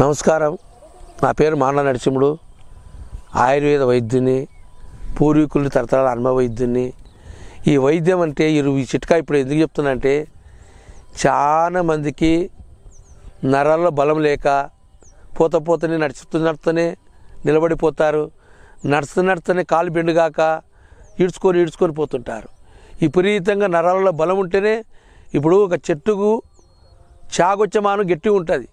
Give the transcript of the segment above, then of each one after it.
నమస్కారం నా పేరు మాన నరసింహుడు ఆయుర్వేద వైద్యుని పూర్వీకులు తరతరాల అనుభవ వైద్యుని ఈ వైద్యం అంటే ఈ చిట్కా ఇప్పుడు ఎందుకు చెప్తున్నా అంటే చాలా మందికి నరాల్లో బలం లేక పోత పోతనే నడుచుతూ నడుతూనే నిలబడిపోతారు నడుస్తూ నడుస్తూనే కాలు బెండుగాక ఈడ్చుకొని ఈడ్చుకొని పోతుంటారు విపరీతంగా నరాలలో బలం ఉంటేనే ఇప్పుడు ఒక చెట్టుకు చాగొచ్చమానం గట్టి ఉంటుంది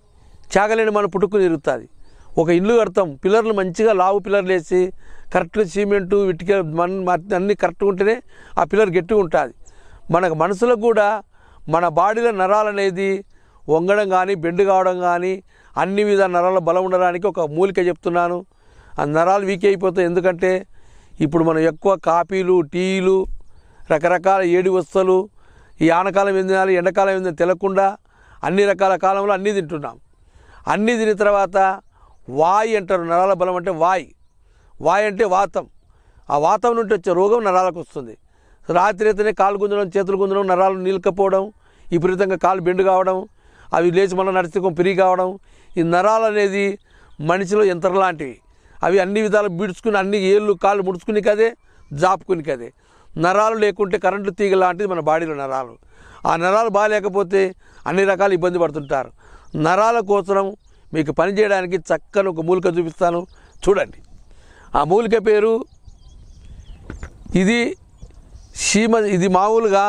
చాగలేని మన పుట్టుకు తిరుగుతుంది ఒక ఇల్లు కడతాం పిల్లర్లు మంచిగా లావు పిల్లర్లు వేసి కరెక్ట్గా సిమెంటు ఇటుక మన అన్నీ కరెక్ట్గా ఉంటేనే ఆ పిల్లర్ గట్టిగా ఉంటుంది మనకు మనసులో కూడా మన బాడీలో నరాలు అనేది వంగడం కానీ బెండు కావడం కానీ అన్ని విధ నరాల బలం ఉండడానికి ఒక మూలిక చెప్తున్నాను ఆ నరాలు వీక్ అయిపోతాయి ఎందుకంటే ఇప్పుడు మనం ఎక్కువ కాఫీలు టీలు రకరకాల ఏడి వస్తువులు ఈ ఆనకాలం ఏం ఎండకాలం ఎండాకాలం ఏం తెలియకుండా అన్ని రకాల కాలంలో అన్నీ తింటున్నాం అన్ని తిని తర్వాత వాయి అంటారు నరాల బలం అంటే వాయి వాయి అంటే వాతం ఆ వాతం నుండి వచ్చే రోగం నరాలకు వస్తుంది రాత్రి అయితేనే కాలు గుంజడం చేతులు గుంజడం నరాలు నీలకపోవడం విపరీతంగా కాలు బెండు కావడం అవి లేచి మన నడిచికం పెరిగి కావడం ఈ నరాలు అనేది మనిషిలో యంత్రం లాంటివి అవి అన్ని విధాలు బీడ్చుకుని అన్ని ఏళ్ళు కాళ్ళు ముడుచుకుని కదే జాపుకుని కదే నరాలు లేకుంటే కరెంటు తీగ లాంటిది మన బాడీలో నరాలు ఆ నరాలు బాగాలేకపోతే అన్ని రకాలు ఇబ్బంది పడుతుంటారు నరాల కోసరం మీకు పనిచేయడానికి చక్కని ఒక మూలిక చూపిస్తాను చూడండి ఆ మూలిక పేరు ఇది సీమ ఇది మామూలుగా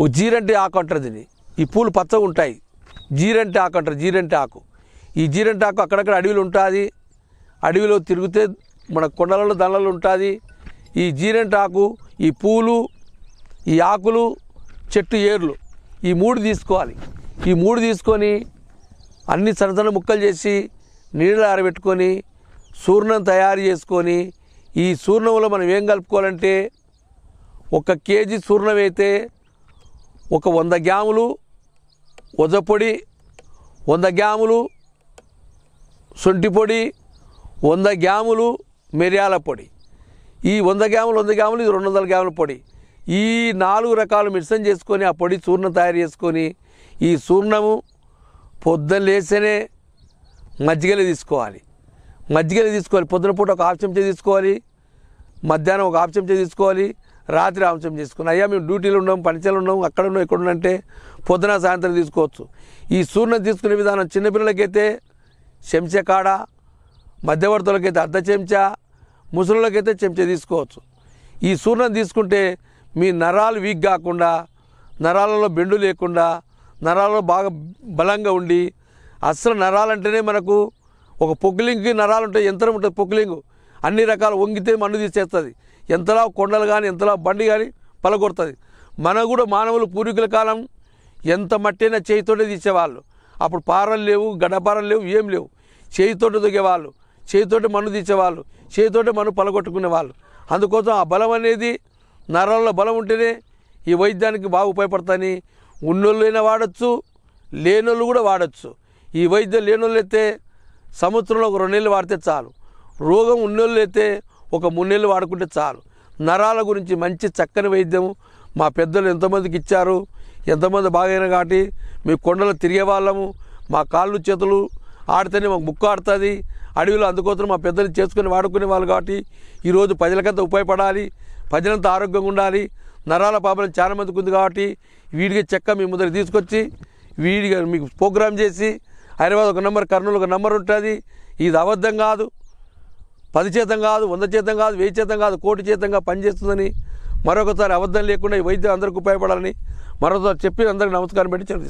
ఓ జీరంటి ఆకు అంటారు దీన్ని ఈ పూలు పచ్చగా ఉంటాయి జీరంటి ఆకు అంటారు జీరంటి ఆకు ఈ జీరంటి ఆకు అక్కడక్కడ అడవిలో ఉంటుంది అడవిలో తిరిగితే మన కొండలలో దండలు ఉంటుంది ఈ జీరంటి ఆకు ఈ పూలు ఈ ఆకులు చెట్టు ఏర్లు ఈ మూడు తీసుకోవాలి ఈ మూడు తీసుకొని అన్ని సన్న ముక్కలు చేసి నీళ్ళు ఆరబెట్టుకొని చూర్ణం తయారు చేసుకొని ఈ చూర్ణంలో మనం ఏం కలుపుకోవాలంటే ఒక కేజీ చూర్ణం అయితే ఒక వంద గ్యాములు ఉజపొడి వంద గ్యాములు శొంఠి పొడి వంద గ్యాములు మిరియాల పొడి ఈ వంద గ్యాములు వంద గ్యాములు ఇది రెండు వందల గ్యాముల పొడి ఈ నాలుగు రకాలు మిశ్రం చేసుకొని ఆ పొడి చూర్ణం తయారు చేసుకొని ఈ చూర్ణము పొద్దున్న లేస్తేనే మజ్జిగలు తీసుకోవాలి మజ్జిగలు తీసుకోవాలి పొద్దున పూట ఒక ఆప్షన్ తీసుకోవాలి మధ్యాహ్నం ఒక ఆప్షన్ తీసుకోవాలి రాత్రి ఆప్షన్ చేసుకుని అయ్యా మేము డ్యూటీలు ఉన్నాం పనిచేలు ఉన్నాం అక్కడ ఉన్నాం ఎక్కడ ఉండంటే పొద్దున సాయంత్రం తీసుకోవచ్చు ఈ సూర్ణం తీసుకునే విధానం చిన్నపిల్లలకైతే చెంచా కాడ మధ్యవర్తులకైతే అర్ధ చెంచా ముసలికైతే చెంచా తీసుకోవచ్చు ఈ సూర్యుని తీసుకుంటే మీ నరాలు వీక్ కాకుండా నరాలలో బెండు లేకుండా నరాలు బాగా బలంగా ఉండి అసలు నరాలంటేనే మనకు ఒక పొగ్గులింగ్కి నరాలు ఉంటాయి యంత్రం ఉంటుంది పొగ్గులింగు అన్ని రకాలు వంగితే మన్ను తీసేస్తుంది ఎంతలా కొండలు కానీ ఎంతలా బండి కానీ పలగొడుతుంది మన కూడా మానవులు పూర్వీకుల కాలం ఎంత మట్టినా చేయితోటే తీసేవాళ్ళు అప్పుడు పారలు లేవు గడ్డపారలు లేవు ఏం లేవు చేయితోటి దొగేవాళ్ళు చేయితోటి మన్ను తీసేవాళ్ళు చేయితోటి మన్ను పలగొట్టుకునేవాళ్ళు అందుకోసం ఆ బలం అనేది నరాల్లో బలం ఉంటేనే ఈ వైద్యానికి బాగా ఉపయోగపడతాయని ఉన్నోళ్ళైనా వాడచ్చు లేనోళ్ళు కూడా వాడచ్చు ఈ వైద్యం లేనోళ్ళు అయితే సంవత్సరంలో ఒక రెండు నెలలు వాడితే చాలు రోగం ఉన్నోళ్ళు అయితే ఒక మూడు నెలలు వాడుకుంటే చాలు నరాల గురించి మంచి చక్కని వైద్యం మా పెద్దలు ఎంతమందికి ఇచ్చారు ఎంతమంది బాగైన కాబట్టి మీ కొండలు తిరిగే వాళ్ళము మా కాళ్ళు చేతులు ఆడితేనే మాకు ముక్కు ఆడుతుంది అడవిలో అందుకోసం మా పెద్దలు చేసుకుని వాడుకునే వాళ్ళు కాబట్టి ఈరోజు ప్రజలకంతా ఉపయోగపడాలి ప్రజలంతా ఆరోగ్యంగా ఉండాలి నరాల పాపలు చాలా మందికి ఉంది కాబట్టి వీడికి చెక్క మీ ముందర తీసుకొచ్చి వీడిగా మీకు ప్రోగ్రామ్ చేసి హైదరాబాద్ ఒక నెంబర్ కర్నూలు ఒక నెంబర్ ఉంటుంది ఇది అబద్ధం కాదు పది చేతం కాదు వంద చేతం కాదు వెయ్యి చేతం కాదు కోటి చేతంగా పనిచేస్తుందని మరొకసారి అబద్ధం లేకుండా ఈ వైద్యం అందరికీ ఉపయోగపడాలని మరొకసారి చెప్పి అందరికీ నమస్కారం పెట్టి చదివిస్తాను